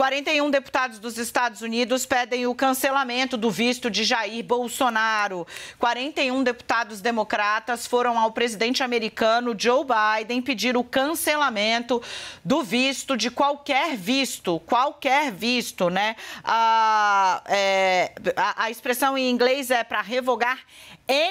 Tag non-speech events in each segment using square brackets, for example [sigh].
41 deputados dos Estados Unidos pedem o cancelamento do visto de Jair Bolsonaro. 41 deputados democratas foram ao presidente americano Joe Biden pedir o cancelamento do visto, de qualquer visto, qualquer visto, né? A, é, a, a expressão em inglês é para revogar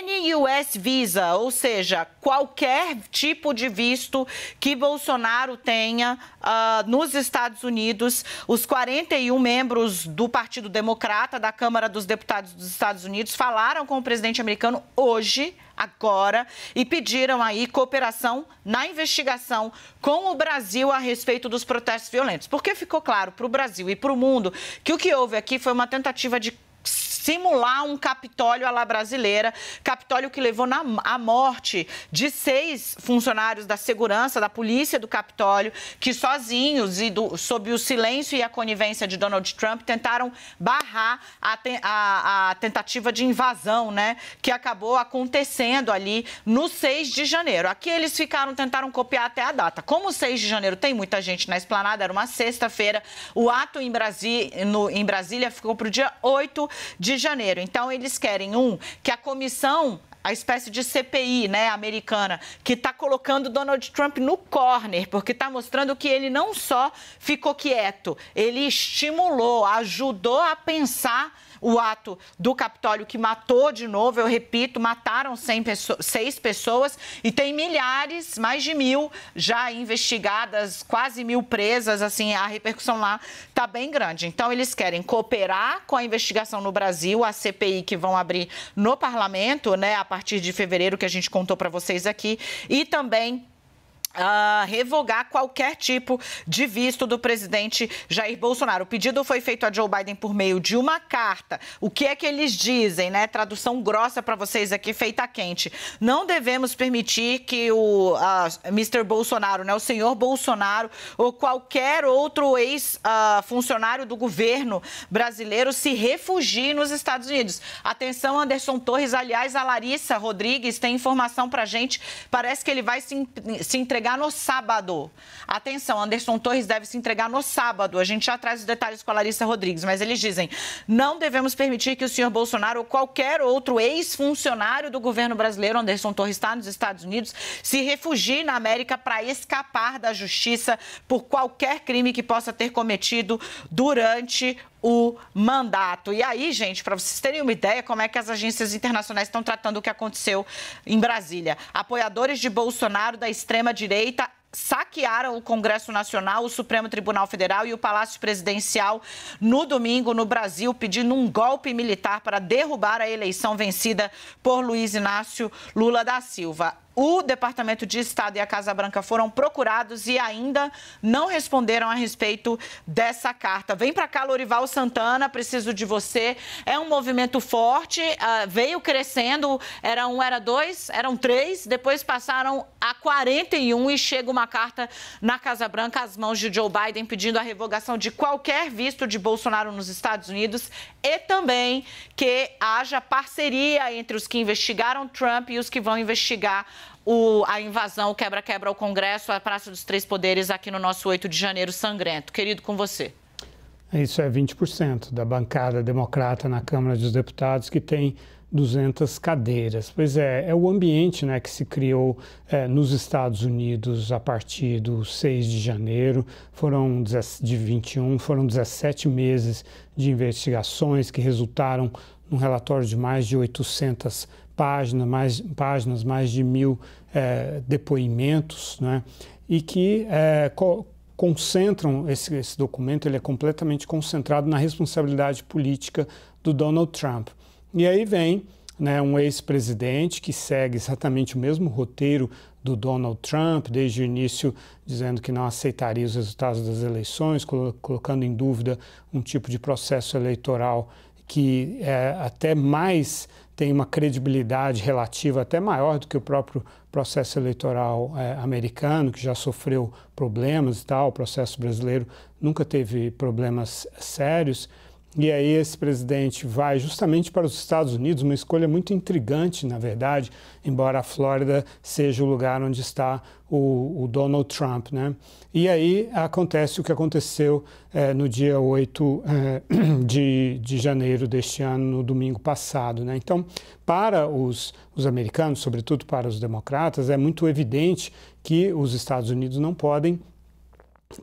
NUS Visa, ou seja, qualquer tipo de visto que Bolsonaro tenha uh, nos Estados Unidos, os 41 membros do Partido Democrata da Câmara dos Deputados dos Estados Unidos falaram com o presidente americano hoje agora e pediram aí cooperação na investigação com o Brasil a respeito dos protestos violentos. Porque ficou claro para o Brasil e para o mundo que o que houve aqui foi uma tentativa de simular um Capitólio à la brasileira, Capitólio que levou na, à morte de seis funcionários da segurança, da polícia do Capitólio, que sozinhos e do, sob o silêncio e a conivência de Donald Trump tentaram barrar a, a, a tentativa de invasão, né, que acabou acontecendo ali no 6 de janeiro. Aqui eles ficaram, tentaram copiar até a data. Como 6 de janeiro tem muita gente na esplanada, era uma sexta-feira, o ato em, Brasi, no, em Brasília ficou para o dia 8 de Janeiro. Então, eles querem, um, que a comissão a espécie de CPI né, americana, que está colocando Donald Trump no corner, porque está mostrando que ele não só ficou quieto, ele estimulou, ajudou a pensar o ato do Capitólio que matou de novo, eu repito, mataram 100 pessoas, seis pessoas e tem milhares, mais de mil já investigadas, quase mil presas, assim, a repercussão lá está bem grande. Então eles querem cooperar com a investigação no Brasil, a CPI que vão abrir no parlamento, né, a partir de fevereiro que a gente contou para vocês aqui, e também Uh, revogar qualquer tipo de visto do presidente Jair Bolsonaro. O pedido foi feito a Joe Biden por meio de uma carta. O que é que eles dizem, né? Tradução grossa para vocês aqui, feita quente. Não devemos permitir que o uh, Mr. Bolsonaro, né, o senhor Bolsonaro ou qualquer outro ex-funcionário uh, do governo brasileiro se refugie nos Estados Unidos. Atenção, Anderson Torres. Aliás, a Larissa Rodrigues tem informação para gente. Parece que ele vai se, se entregar entregar no sábado. Atenção, Anderson Torres deve se entregar no sábado. A gente já traz os detalhes com a Larissa Rodrigues, mas eles dizem: não devemos permitir que o senhor Bolsonaro ou qualquer outro ex-funcionário do governo brasileiro, Anderson Torres está nos Estados Unidos, se refugie na América para escapar da justiça por qualquer crime que possa ter cometido durante o mandato. E aí, gente, para vocês terem uma ideia como é que as agências internacionais estão tratando o que aconteceu em Brasília. Apoiadores de Bolsonaro da extrema direita saquearam o Congresso Nacional, o Supremo Tribunal Federal e o Palácio Presidencial no domingo no Brasil, pedindo um golpe militar para derrubar a eleição vencida por Luiz Inácio Lula da Silva o Departamento de Estado e a Casa Branca foram procurados e ainda não responderam a respeito dessa carta. Vem para cá, Lorival Santana, preciso de você. É um movimento forte, uh, veio crescendo, era um, era dois, eram três, depois passaram a 41 e chega uma carta na Casa Branca às mãos de Joe Biden pedindo a revogação de qualquer visto de Bolsonaro nos Estados Unidos e também que haja parceria entre os que investigaram Trump e os que vão investigar o, a invasão, o quebra-quebra ao Congresso, a Praça dos Três Poderes aqui no nosso 8 de janeiro sangrento. Querido, com você. Isso é 20% da bancada democrata na Câmara dos Deputados que tem 200 cadeiras. Pois é, é o ambiente né, que se criou é, nos Estados Unidos a partir do 6 de janeiro. Foram de 21, foram 17 meses de investigações que resultaram num relatório de mais de 800 página, mais, páginas, mais de mil é, depoimentos, né? e que é, co concentram esse, esse documento, ele é completamente concentrado na responsabilidade política do Donald Trump. E aí vem né, um ex-presidente que segue exatamente o mesmo roteiro do Donald Trump, desde o início dizendo que não aceitaria os resultados das eleições, colocando em dúvida um tipo de processo eleitoral que é até mais tem uma credibilidade relativa até maior do que o próprio processo eleitoral é, americano, que já sofreu problemas e tal. O processo brasileiro nunca teve problemas sérios. E aí esse presidente vai justamente para os Estados Unidos, uma escolha muito intrigante, na verdade, embora a Flórida seja o lugar onde está o, o Donald Trump, né? E aí acontece o que aconteceu eh, no dia 8 eh, [clears throat] de, de janeiro deste ano, no domingo passado, né? Então, para os, os americanos, sobretudo para os democratas, é muito evidente que os Estados Unidos não podem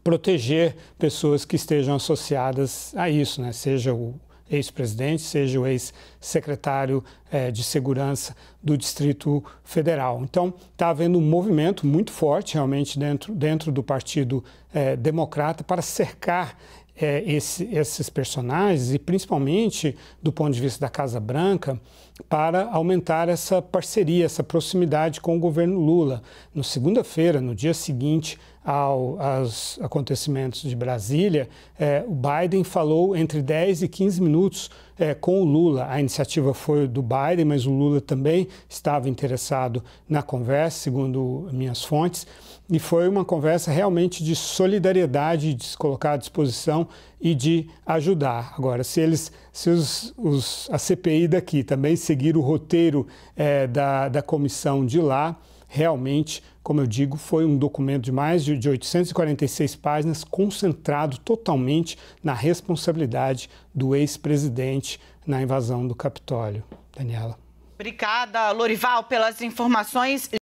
proteger pessoas que estejam associadas a isso, né? seja o ex-presidente, seja o ex-secretário é, de segurança do Distrito Federal. Então, está havendo um movimento muito forte, realmente, dentro, dentro do Partido é, Democrata para cercar é, esse, esses personagens e, principalmente, do ponto de vista da Casa Branca, para aumentar essa parceria, essa proximidade com o governo Lula. No segunda-feira, no dia seguinte aos acontecimentos de Brasília, é, o Biden falou entre 10 e 15 minutos é, com o Lula. A iniciativa foi do Biden, mas o Lula também estava interessado na conversa, segundo minhas fontes. E foi uma conversa realmente de solidariedade, de se colocar à disposição e de ajudar. Agora, se eles, se os, os a CPI daqui também se seguir o roteiro é, da, da comissão de lá. Realmente, como eu digo, foi um documento de mais de 846 páginas, concentrado totalmente na responsabilidade do ex-presidente na invasão do Capitólio. Daniela. Obrigada, Lorival, pelas informações.